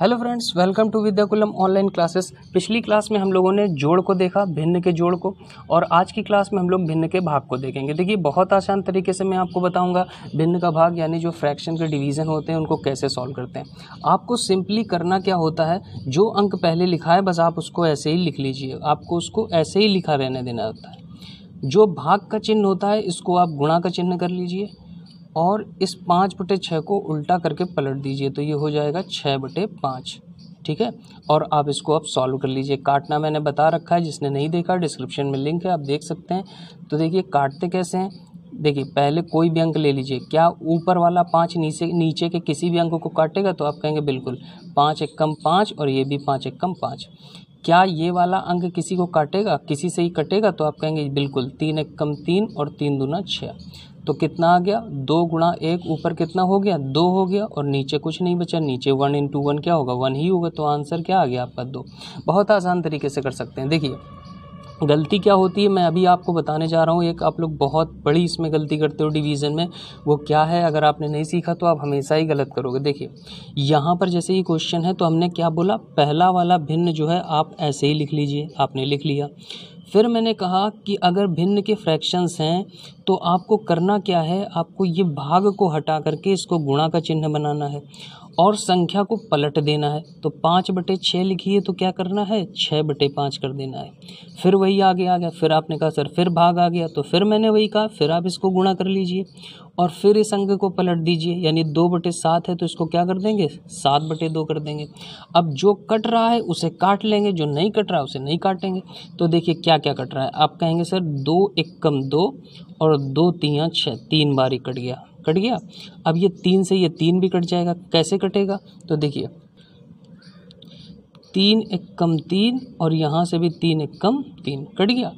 hello friends welcome to Vidyakulam online classes पिछली class में हम लोगों ने जोड़ को देखा भिन्न के जोड़ को और आज की क्लास में हम लोग भिन्न के भाग को देखेंगे देखिए बहुत आसान तरीके से मैं आपको बताऊंगा भिन्न का भाग यानी जो फ्रैक्शन के डिवीज़न होते हैं उनको कैसे सॉल्व करते हैं आपको सिंपली करना क्या होता है जो अंक पहले लिखा है बस आप उसको ऐसे ही लिख लीजिए आपको उसको ऐसे ही लिखा रहने देना होता है जो भाग का चिन्ह होता है इसको आप गुणा का चिन्ह कर लीजिए और इस पाँच बटे छः को उल्टा करके पलट दीजिए तो ये हो जाएगा छः बटे पाँच ठीक है और आप इसको अब सॉल्व कर लीजिए काटना मैंने बता रखा है जिसने नहीं देखा डिस्क्रिप्शन में लिंक है आप देख सकते हैं तो देखिए काटते कैसे हैं देखिए पहले कोई भी अंक ले लीजिए क्या ऊपर वाला पाँच नीचे नीचे के किसी भी अंक को काटेगा तो आप कहेंगे बिल्कुल पाँच एक कम पाँच और ये भी पाँच एक कम पाँच क्या ये वाला अंक किसी को काटेगा किसी से ही कटेगा तो आप कहेंगे बिल्कुल तीन एक कम तीन और तीन दूना छः तो कितना आ गया दो गुणा एक ऊपर कितना हो गया दो हो गया और नीचे कुछ नहीं बचा नीचे वन इंटू वन क्या होगा वन ही होगा तो आंसर क्या आ गया आपका दो बहुत आसान तरीके से कर सकते हैं देखिए गलती क्या होती है मैं अभी आपको बताने जा रहा हूँ एक आप लोग बहुत बड़ी इसमें गलती करते हो डिवीज़न में वो क्या है अगर आपने नहीं सीखा तो आप हमेशा ही गलत करोगे देखिए यहाँ पर जैसे ये क्वेश्चन है तो हमने क्या बोला पहला वाला भिन्न जो है आप ऐसे ही लिख लीजिए आपने लिख लिया फिर मैंने कहा कि अगर भिन्न के फ्रैक्शंस हैं तो आपको करना क्या है आपको ये भाग को हटा करके इसको गुणा का चिन्ह बनाना है और संख्या को पलट देना है तो पाँच बटे छः लिखिए तो क्या करना है छः बटे पाँच कर देना है फिर वही आगे आ गया फिर आपने कहा सर फिर भाग आ गया तो फिर मैंने वही कहा फिर आप इसको गुणा कर लीजिए और फिर इस अंक को पलट दीजिए यानी दो बटे सात है तो इसको क्या कर देंगे सात बटे दो कर देंगे अब जो कट रहा है उसे काट लेंगे जो नहीं कट रहा है उसे नहीं काटेंगे तो देखिए क्या क्या कट रहा है आप कहेंगे सर दो एक कम दो और दो तियाँ छः तीन बार ही कट गया कट गया अब ये तीन से ये तीन भी कट जाएगा कैसे कटेगा तो देखिए तीन एक कम तीन और यहाँ से भी तीन एक कम तीन कट गया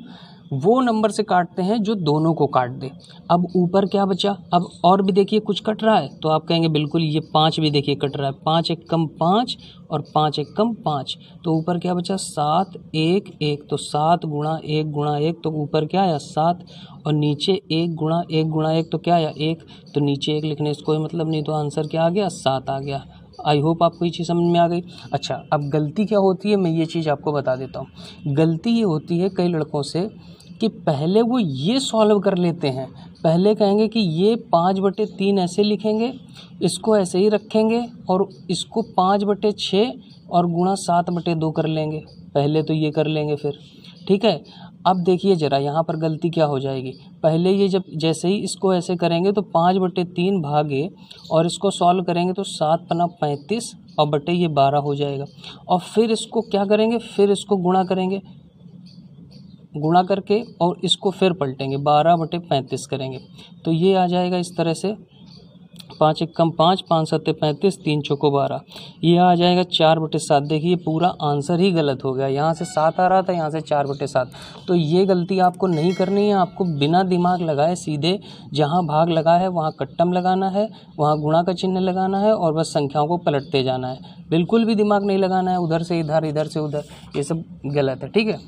वो नंबर से काटते हैं जो दोनों को काट दे अब ऊपर क्या बचा अब और भी देखिए कुछ कट रहा है तो आप कहेंगे बिल्कुल ये पाँच भी देखिए कट रहा है पाँच एक कम पाँच और पाँच एक कम पाँच तो ऊपर क्या बचा सात एक एक तो सात गुणा एक गुणा एक तो ऊपर क्या आया सात और नीचे एक गुणा एक गुणा एक तो क्या आया एक तो नीचे एक लिखने से कोई मतलब नहीं तो आंसर क्या आ गया सात आ गया आई होप आपको ये चीज़ समझ में आ गई अच्छा अब गलती क्या होती है मैं ये चीज़ आपको बता देता हूँ गलती ये होती है कई लड़कों से कि पहले वो ये सॉल्व कर लेते हैं पहले कहेंगे कि ये पाँच बटे तीन ऐसे लिखेंगे इसको ऐसे ही रखेंगे और इसको पाँच बटे छः और गुणा सात बटे दो कर लेंगे पहले तो ये कर लेंगे फिर ठीक है अब देखिए ज़रा यहाँ पर गलती क्या हो जाएगी पहले ये जब जैसे ही इसको ऐसे करेंगे तो पाँच बटे तीन भागे और इसको सॉल्व करेंगे तो सात पना पैंतीस और बटे ये बारह हो जाएगा और फिर इसको क्या करेंगे फिर इसको गुणा करेंगे गुणा करके और इसको फिर पलटेंगे बारह बटे पैंतीस करेंगे तो ये आ जाएगा इस तरह से पाँच एक कम पाँच पाँच सत्य पैंतीस तीन चौको बारह ये आ जाएगा चार बटे सात देखिए पूरा आंसर ही गलत हो गया यहाँ से सात आ रहा था यहाँ से चार बटे सात तो ये गलती आपको नहीं करनी है आपको बिना दिमाग लगाए सीधे जहाँ भाग लगा है वहाँ कट्टम लगाना है वहाँ गुणा का चिन्ह लगाना है और बस संख्याओं को पलटते जाना है बिल्कुल भी दिमाग नहीं लगाना है उधर से इधर इधर से उधर ये सब गलत है ठीक है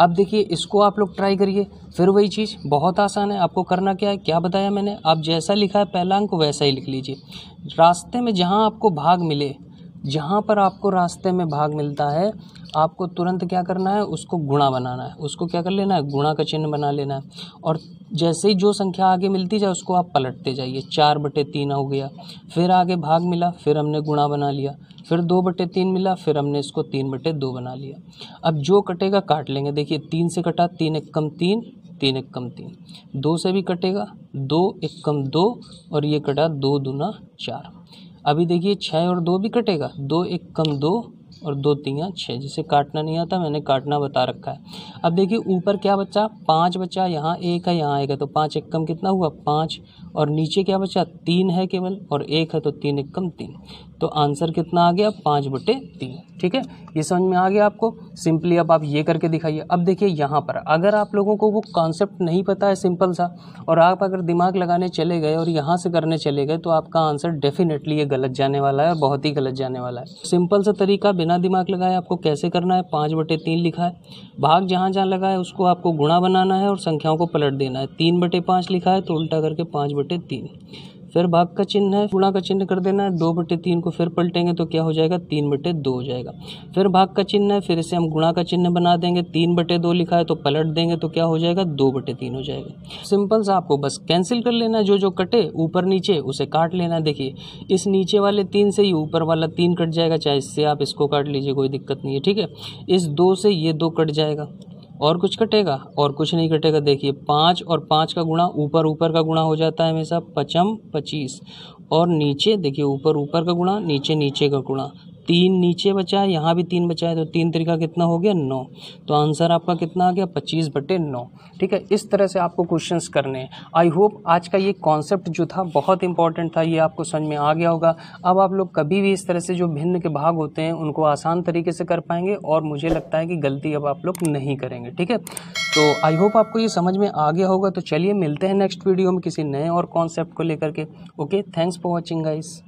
अब देखिए इसको आप लोग ट्राई करिए फिर वही चीज़ बहुत आसान है आपको करना क्या है क्या बताया मैंने आप जैसा लिखा है पहला अंक वैसा ही लिख लीजिए रास्ते में जहाँ आपको भाग मिले जहाँ पर आपको रास्ते में भाग मिलता है आपको तुरंत क्या करना है उसको गुणा बनाना है उसको क्या कर लेना है गुणा का चिन्ह बना लेना है और जैसे ही जो संख्या आगे मिलती जाए उसको आप पलटते जाइए चार बटे तीन हो गया फिर आगे भाग मिला फिर हमने गुणा बना लिया फिर दो बटे तीन मिला फिर हमने इसको तीन बटे दो बना लिया अब जो कटेगा काट लेंगे देखिए तीन से कटा तीन एक कम तीन तीन एक कम तीन दो से भी कटेगा दो एक कम दो और ये कटा दो दूना चार अभी देखिए छः और दो भी कटेगा दो एक कम दो और दो तीन छः जिसे काटना नहीं आता मैंने काटना बता रखा है अब देखिए ऊपर क्या बचा पाँच बचा यहाँ एक है यहाँ एक है तो पाँच एक कम कितना हुआ पाँच और नीचे क्या बचा तीन है केवल और एक है तो तीन एक कम तीन तो आंसर कितना आ गया पाँच बटे तीन ठीक है ये समझ में आ गया आपको सिंपली अब आप ये करके दिखाइए अब देखिए यहाँ पर अगर आप लोगों को वो कॉन्सेप्ट नहीं पता है सिंपल सा और आप अगर दिमाग लगाने चले गए और यहाँ से करने चले गए तो आपका आंसर डेफिनेटली ये गलत जाने वाला है और बहुत ही गलत जाने वाला है सिंपल सा तरीका बिना कितना दिमाग लगाया आपको कैसे करना है पाँच बटे तीन लिखा है भाग जहाँ जहाँ लगा है उसको आपको गुणा बनाना है और संख्याओं को पलट देना है तीन बटे पाँच लिखा है तो उल्टा करके पाँच बटे तीन फिर भाग का चिन्ह है गुणा का चिन्ह कर देना है दो बटे तीन को फिर पलटेंगे तो क्या हो जाएगा तीन बटे दो हो जाएगा फिर भाग का चिन्ह है फिर इसे हम गुणा का चिन्ह बना देंगे तीन बटे दो लिखा है तो पलट देंगे तो क्या हो जाएगा दो बटे तीन हो जाएगा सिंपल सा आपको बस कैंसिल कर लेना जो जो कटे ऊपर नीचे उसे काट लेना देखिए इस नीचे वाले तीन से ही ऊपर वाला तीन कट जाएगा चाहे इससे आप इसको काट लीजिए कोई दिक्कत नहीं है ठीक है इस दो से ये दो कट जाएगा और कुछ कटेगा और कुछ नहीं कटेगा देखिए पाँच और पाँच का गुणा ऊपर ऊपर का गुणा हो जाता है हमेशा पचम पच्चीस और नीचे देखिए ऊपर ऊपर का गुणा नीचे नीचे का गुणा तीन नीचे बचा है यहाँ भी तीन बचा है तो तीन तरीका कितना हो गया नौ तो आंसर आपका कितना आ गया पच्चीस बटे नौ ठीक है इस तरह से आपको क्वेश्चन करने हैं आई होप आज का ये कॉन्सेप्ट जो था बहुत इंपॉर्टेंट था ये आपको समझ में आ गया होगा अब आप लोग कभी भी इस तरह से जो भिन्न के भाग होते हैं उनको आसान तरीके से कर पाएंगे और मुझे लगता है कि गलती अब आप लोग नहीं करेंगे ठीक है तो आई होप आपको ये समझ में आ गया होगा तो चलिए मिलते हैं नेक्स्ट वीडियो में किसी नए और कॉन्सेप्ट को लेकर के okay thanks for watching guys